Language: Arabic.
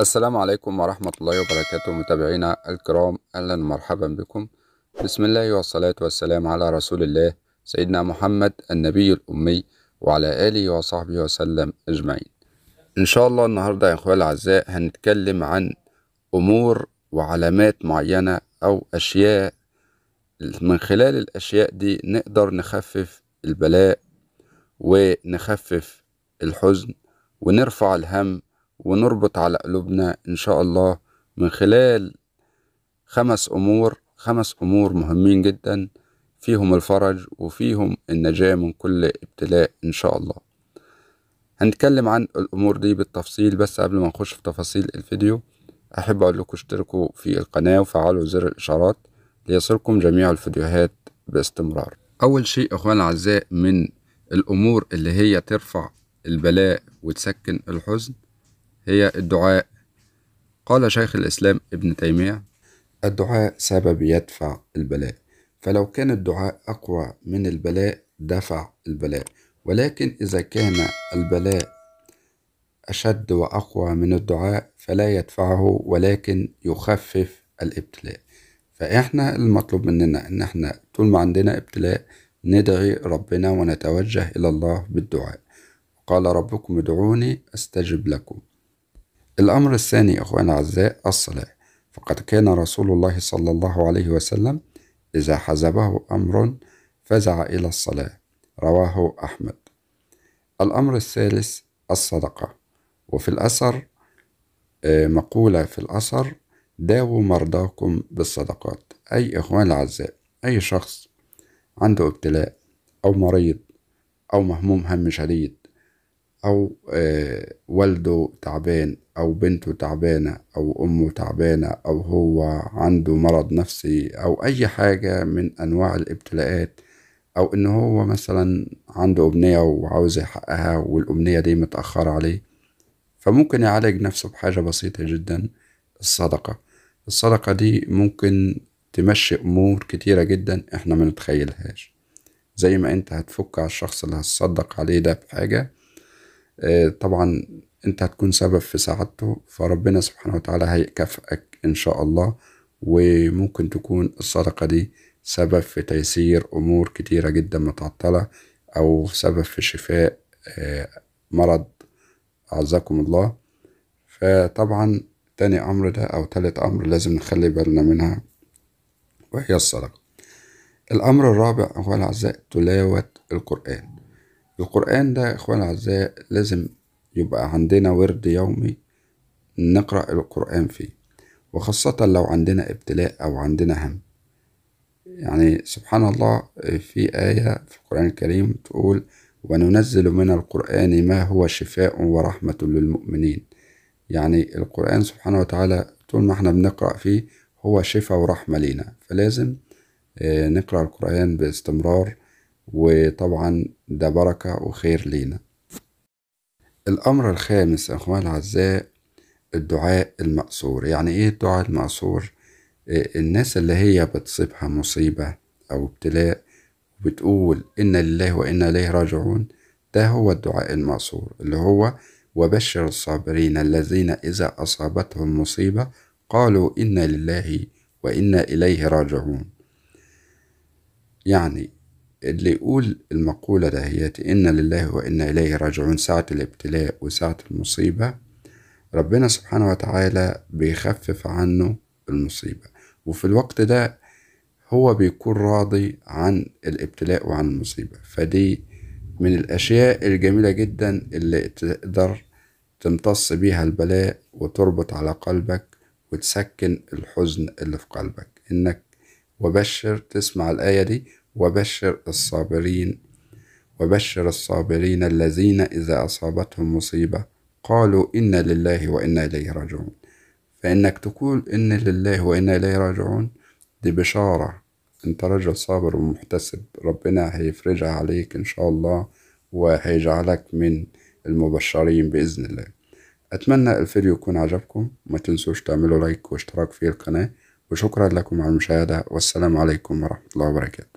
السلام عليكم ورحمة الله وبركاته متابعينا الكرام أهلا ومرحبا بكم بسم الله والصلاة والسلام على رسول الله سيدنا محمد النبي الأمي وعلى آله وصحبه وسلم أجمعين إن شاء الله النهاردة يا إخوة الأعزاء هنتكلم عن أمور وعلامات معينة أو أشياء من خلال الأشياء دي نقدر نخفف البلاء ونخفف الحزن ونرفع الهم ونربط على قلوبنا إن شاء الله من خلال خمس أمور خمس أمور مهمين جدا فيهم الفرج وفيهم النجاة من كل ابتلاء إن شاء الله هنتكلم عن الأمور دي بالتفصيل بس قبل ما نخش في تفاصيل الفيديو أحب أقول لكم اشتركوا في القناة وفعلوا زر الإشعارات ليصلكم جميع الفيديوهات باستمرار أول شيء أخوان الأعزاء من الأمور اللي هي ترفع البلاء وتسكن الحزن هي الدعاء قال شيخ الإسلام ابن تيمية الدعاء سبب يدفع البلاء فلو كان الدعاء أقوى من البلاء دفع البلاء ولكن إذا كان البلاء أشد وأقوى من الدعاء فلا يدفعه ولكن يخفف الابتلاء فإحنا المطلوب مننا إن إحنا طول ما عندنا ابتلاء ندعي ربنا ونتوجه إلى الله بالدعاء قال ربكم ادعوني أستجب لكم الأمر الثاني أخوان أخوانا الصلاة فقد كان رسول الله صلى الله عليه وسلم إذا حزبه أمر فزع إلى الصلاة رواه أحمد الأمر الثالث الصدقة وفي الأثر آه، مقولة في الأثر داووا مرضاكم بالصدقات أي إخوان الأعزاء أي شخص عنده ابتلاء أو مريض أو مهموم هم شديد أو آه، والده تعبان أو بنته تعبانة أو أمه تعبانة أو هو عنده مرض نفسي أو أي حاجة من أنواع الابتلاءات أو إن هو مثلا عنده أمنية وعاوز يحققها والأمنية دي متأخرة عليه فممكن يعالج نفسه بحاجة بسيطة جدا الصدقة الصدقة دي ممكن تمشي أمور كتيرة جدا إحنا ما نتخيلهاش زي ما أنت هتفك على الشخص اللي هتصدق عليه ده بحاجة آه، طبعا انت هتكون سبب في سعادته فربنا سبحانه وتعالى هيكافئك ان شاء الله وممكن تكون الصدقة دي سبب في تيسير امور كتيرة جدا متعطلة او سبب في شفاء آه، مرض أعزكم الله فطبعا تاني أمر ده أو تالت أمر لازم نخلي بالنا منها وهي الصدقة الأمر الرابع هو الأعزاء تلاوة القرآن القرآن ده يا إخوان الأعزاء لازم يبقى عندنا ورد يومي نقرأ القرآن فيه وخاصة لو عندنا ابتلاء أو عندنا هم يعني سبحان الله في آية في القرآن الكريم تقول وننزل من القرآن ما هو شفاء ورحمة للمؤمنين يعني القرآن سبحانه وتعالى طول ما احنا بنقرأ فيه هو شفاء ورحمة لينا فلازم آه، نقرأ القرآن باستمرار وطبعا ده بركة وخير لينا الأمر الخامس أخوان الأعزاء الدعاء المأثور يعني إيه الدعاء المأثور آه، الناس اللي هي بتصيبها مصيبة أو ابتلاء وبتقول إن لله وإنا إليه راجعون ده هو الدعاء المأثور اللي هو وبشر الصابرين الذين إذا أصابتهم مصيبة قالوا إنا لله وإنا إليه راجعون يعني اللي يقول المقولة ده هي إنا لله وإنا إليه راجعون ساعة الابتلاء وساعة المصيبة ربنا سبحانه وتعالى بيخفف عنه المصيبة وفي الوقت ده هو بيكون راضي عن الابتلاء وعن المصيبة فدي من الأشياء الجميلة جدا اللي تقدر تمتص بيها البلاء وتربط على قلبك وتسكن الحزن اللي في قلبك إنك وبشر تسمع الآية دي وبشر الصابرين وبشر الصابرين الذين إذا أصابتهم مصيبة قالوا إنا لله وإنا إليه راجعون فإنك تقول إن لله وإنا إليه راجعون دي بشارة أنت رجل صابر ومحتسب ربنا هيفرجها عليك إن شاء الله وهيجعلك من المبشرين بإذن الله أتمنى الفيديو يكون عجبكم ما تنسوش تعملوا لايك واشتراك في القناة وشكرا لكم على المشاهدة والسلام عليكم ورحمة الله وبركاته